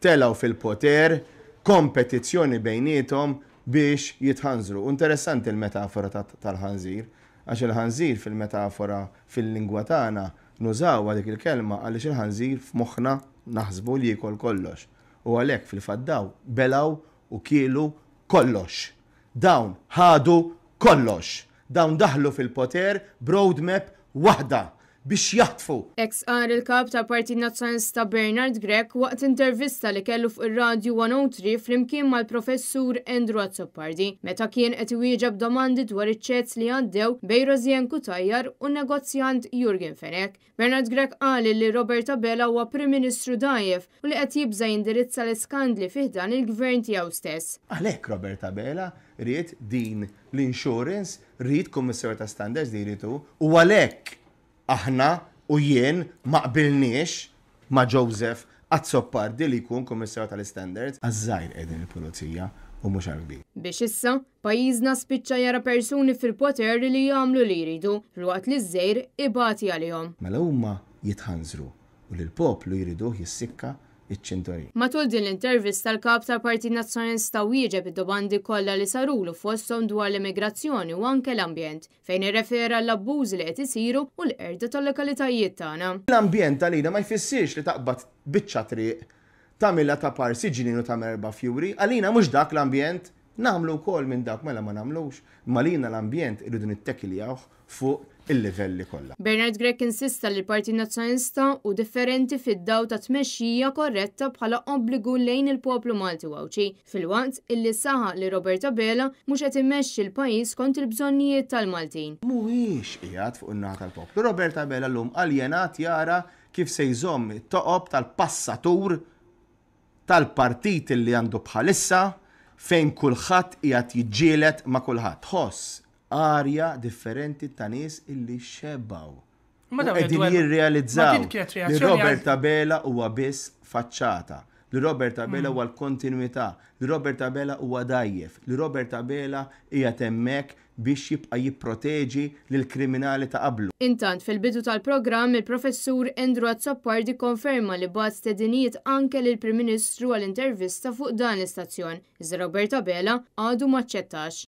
telaw fil-poter, kompetizzjoni bejnietom biex jitħanżru. Interessanti il-metafora tal-ħanżir, għax il-ħanżir fil-metafora fil-lingwa tagħna nużaw dik il-kelma għaliex il-ħanżir f'moħħna naħsbu li jkol kollox. U għalhekk fil-faddaw belaw u kielu kollox. Dawn ħadu kollox. Dawn daħlu fil-poter broadmap waħda biex jaħtfu. Ex għar il-kap ta' Parti Nazzjonalista Bernard Grek waqt intervista li kellu fuq ir-radju 103 flimkien mal-professur Andrew Azzopardi meta kien qed wieġeb domandi dwar iċ-ċezz li għaddew bej Rozien Kutajjar u negozjant Jurgen Fenek. Bernard Grek qal li Roberta Bella huwa Prim Ministru dajef u li qed jibża jindirizza l-iskandli fih dan il-gvern tiegħu stess. Għalhekk Roberta Bella ried din l-insurance, ried kummissar ta' standards diritu u għalhekk aħna u jien ma qbilniex ma' Joseph għazzoppardi li jkun komissar tal-standards għazzajr edin il-pulizija u mhux għalbi. Biex issa, pajjiżna spiċċa jara persuni fil-poter li jagħmlu li jridu ruqat li żejr ibati għalihom. Mela huma jitħanżru u l-poplu jriduh jissikka iċ ċinturi Matul din l-intervista l-kap tal-Parti Nazzjonalista wieġeb id-domandi kollha li sarulu fosthom dwar l-immigrazzjoni u anke l-ambjent fejn irrefera l-abbuż li qed isiru u l-qerda tal-lokalitajiet tagħna. L-ambjent għalina ma jfissirx li taqbad biċċa triq tagħmilha ta' par siġinin u ta' merba fjuri, għalina mhux dak l-ambjent Namlu kol minn dak mela ma namlux, malina l-ambjent irridu nittekiljaw fuq il-livelli kollha. Bernard Grek insista li l-Parti Nazzjonista u differenti fid-daw ta' tmexxija korretta bħala obbligu lejn il-poplu Malti Wawċi, fil-waqt illi saħa li Roberta Bela mhux qed immexxi l-pajjiż kont il-bżonnijiet tal-Maltin. Mhuwiex qiegħed fuq in-naħa tal-poplu. Roberta Bela llum aljenat jara kif se jżomm toqob tal-passatur tal-partit li għandu bħalissa fejn kulħadd qiegħed jiġġieled ma' kulħadd. Ħoss arja differenti ta' nies illi xebaw. Ma dawn jirrealizzaw. Robert Tabela huwa biss faċċata li Robert Abela mm. huwa l-kontinuità, li Robert Abela huwa dajjef, li Robert Abela hija temmek biex jibqa jipproteġi lil kriminali ta' qablu. Intant fil-bidu tal-programm il-professur Andrew Azzoppardi konferma li bat stedinijiet anke lil prim Ministru għall-intervista fuq dan l-istazzjon, iżda Robert Abela għadu maċċettax.